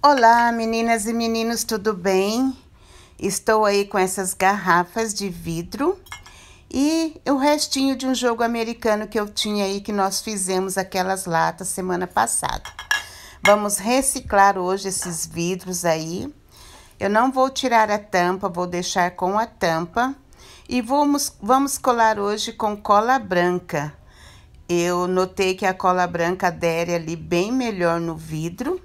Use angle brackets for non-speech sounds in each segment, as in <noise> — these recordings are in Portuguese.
Olá, meninas e meninos, tudo bem? Estou aí com essas garrafas de vidro e o restinho de um jogo americano que eu tinha aí que nós fizemos aquelas latas semana passada. Vamos reciclar hoje esses vidros aí. Eu não vou tirar a tampa, vou deixar com a tampa e vamos vamos colar hoje com cola branca. Eu notei que a cola branca adere ali bem melhor no vidro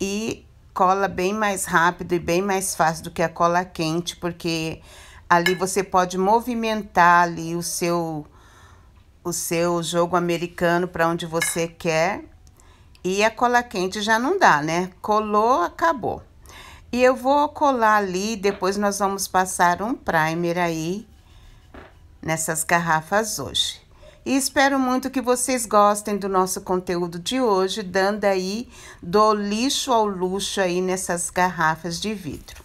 e cola bem mais rápido e bem mais fácil do que a cola quente, porque ali você pode movimentar ali o seu o seu jogo americano para onde você quer. E a cola quente já não dá, né? Colou, acabou. E eu vou colar ali, depois nós vamos passar um primer aí nessas garrafas hoje e espero muito que vocês gostem do nosso conteúdo de hoje, dando aí do lixo ao luxo aí nessas garrafas de vidro.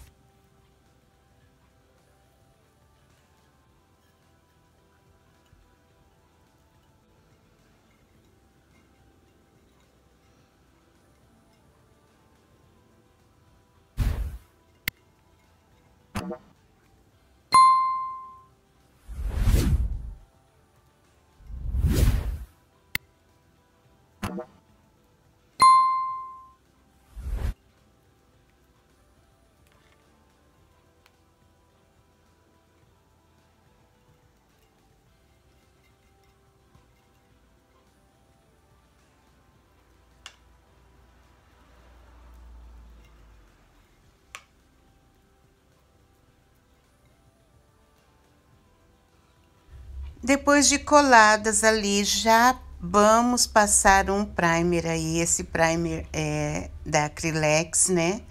Depois de coladas ali, já vamos passar um primer aí. Esse primer é da Acrylex, né?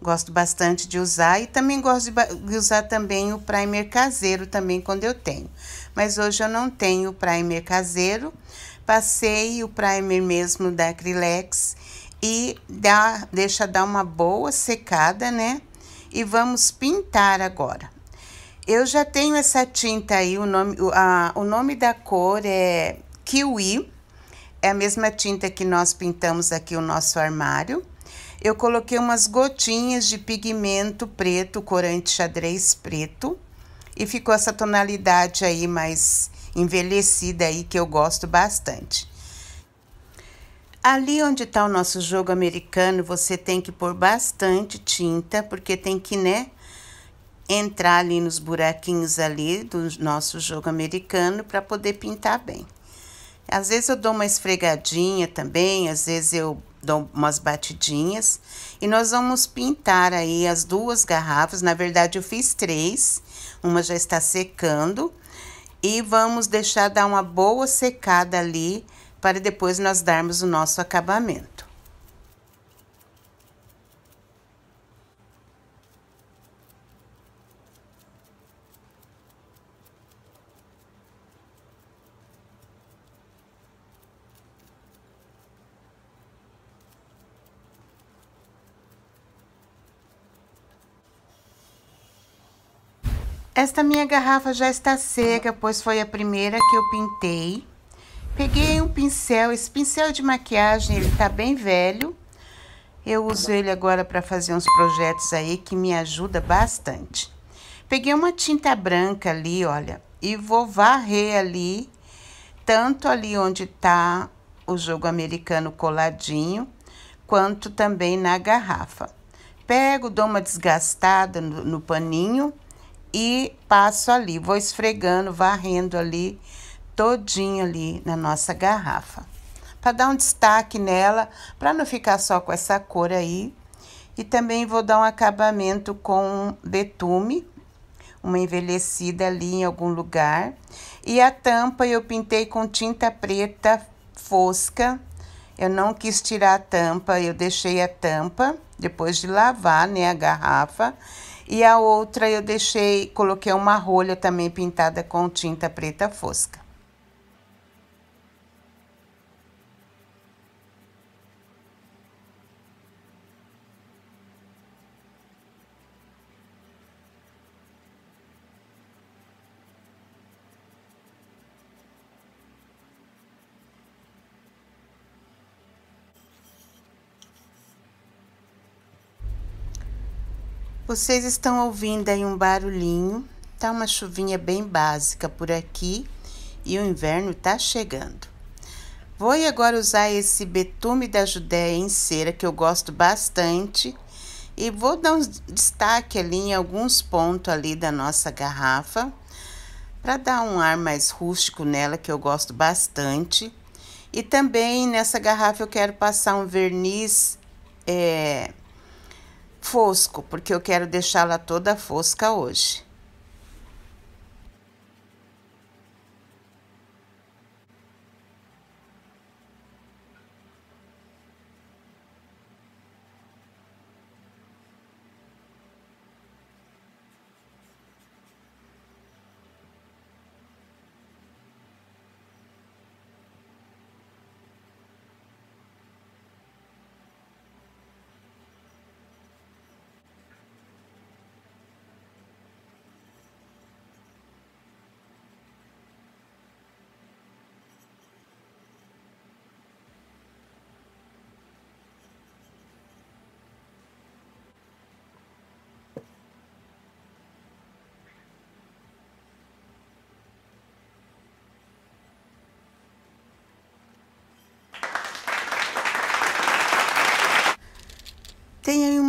Gosto bastante de usar e também gosto de usar também o primer caseiro também quando eu tenho. Mas hoje eu não tenho o primer caseiro. Passei o primer mesmo da Acrylex e dá, deixa dar uma boa secada, né? E vamos pintar agora. Eu já tenho essa tinta aí, o nome, a, o nome da cor é Kiwi. É a mesma tinta que nós pintamos aqui o nosso armário. Eu coloquei umas gotinhas de pigmento preto, corante xadrez preto. E ficou essa tonalidade aí mais envelhecida aí que eu gosto bastante. Ali onde está o nosso jogo americano, você tem que pôr bastante tinta, porque tem que, né, entrar ali nos buraquinhos ali do nosso jogo americano para poder pintar bem. Às vezes eu dou uma esfregadinha também, às vezes eu dou umas batidinhas e nós vamos pintar aí as duas garrafas. Na verdade, eu fiz três, uma já está secando e vamos deixar dar uma boa secada ali para depois nós darmos o nosso acabamento. Esta minha garrafa já está seca, pois foi a primeira que eu pintei. Peguei um pincel, esse pincel de maquiagem, ele tá bem velho. Eu uso ele agora para fazer uns projetos aí que me ajuda bastante. Peguei uma tinta branca ali, olha, e vou varrer ali, tanto ali onde tá o jogo americano coladinho, quanto também na garrafa. Pego, dou uma desgastada no, no paninho e passo ali, vou esfregando, varrendo ali, todinho ali na nossa garrafa. Para dar um destaque nela, para não ficar só com essa cor aí. E também vou dar um acabamento com betume, uma envelhecida ali em algum lugar. E a tampa eu pintei com tinta preta fosca. Eu não quis tirar a tampa, eu deixei a tampa depois de lavar, né, a garrafa. E a outra eu deixei, coloquei uma rolha também pintada com tinta preta fosca. Vocês estão ouvindo aí um barulhinho. Tá uma chuvinha bem básica por aqui e o inverno tá chegando. Vou agora usar esse betume da Judéia em cera que eu gosto bastante e vou dar um destaque ali em alguns pontos ali da nossa garrafa para dar um ar mais rústico nela que eu gosto bastante. E também nessa garrafa eu quero passar um verniz é, fosco, porque eu quero deixá-la toda fosca hoje.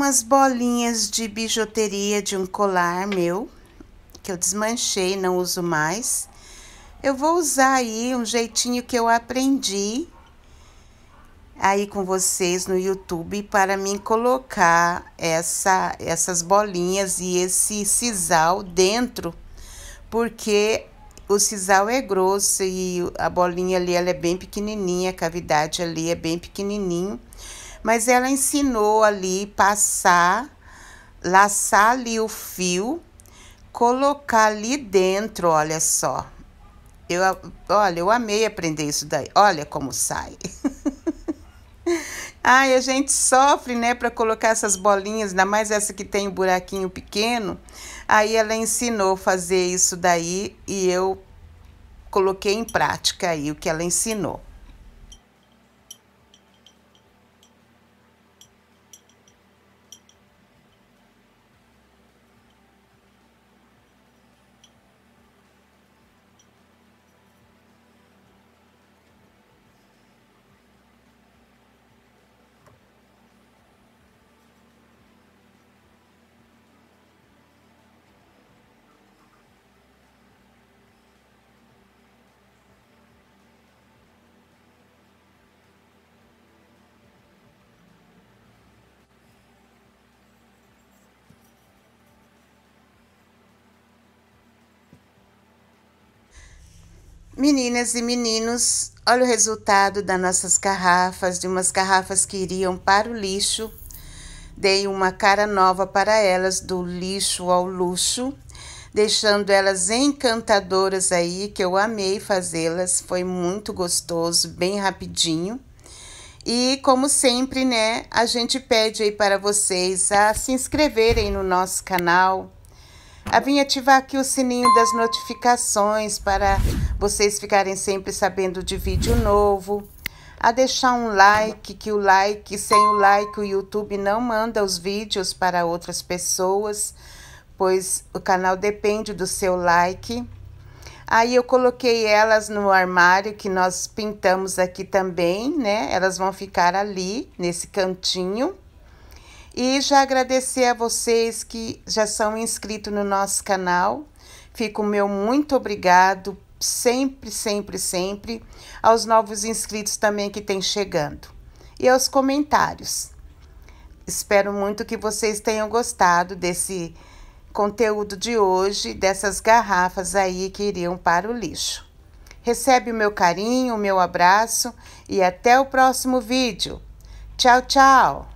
umas bolinhas de bijuteria de um colar meu, que eu desmanchei, não uso mais. Eu vou usar aí um jeitinho que eu aprendi aí com vocês no YouTube para mim colocar essa, essas bolinhas e esse sisal dentro, porque o sisal é grosso e a bolinha ali ela é bem pequenininha, a cavidade ali é bem pequenininho mas ela ensinou ali passar, laçar ali o fio, colocar ali dentro, olha só. Eu, olha, eu amei aprender isso daí. Olha como sai. <laughs> Ai, a gente sofre, né, para colocar essas bolinhas, ainda mais essa que tem um buraquinho pequeno. Aí ela ensinou fazer isso daí e eu coloquei em prática aí o que ela ensinou. Meninas e meninos, olha o resultado das nossas garrafas, de umas garrafas que iriam para o lixo. Dei uma cara nova para elas, do lixo ao luxo, deixando elas encantadoras aí, que eu amei fazê-las, foi muito gostoso, bem rapidinho. E como sempre, né, a gente pede aí para vocês a se inscreverem no nosso canal, a vim ativar aqui o sininho das notificações para vocês ficarem sempre sabendo de vídeo novo. A deixar um like, que o like, sem o like o YouTube não manda os vídeos para outras pessoas, pois o canal depende do seu like. Aí eu coloquei elas no armário que nós pintamos aqui também, né? Elas vão ficar ali, nesse cantinho. E já agradecer a vocês que já são inscritos no nosso canal. Fico meu muito obrigado sempre, sempre, sempre aos novos inscritos também que têm chegando e aos comentários. Espero muito que vocês tenham gostado desse conteúdo de hoje, dessas garrafas aí que iriam para o lixo. Recebe o meu carinho, o meu abraço e até o próximo vídeo. Tchau, tchau!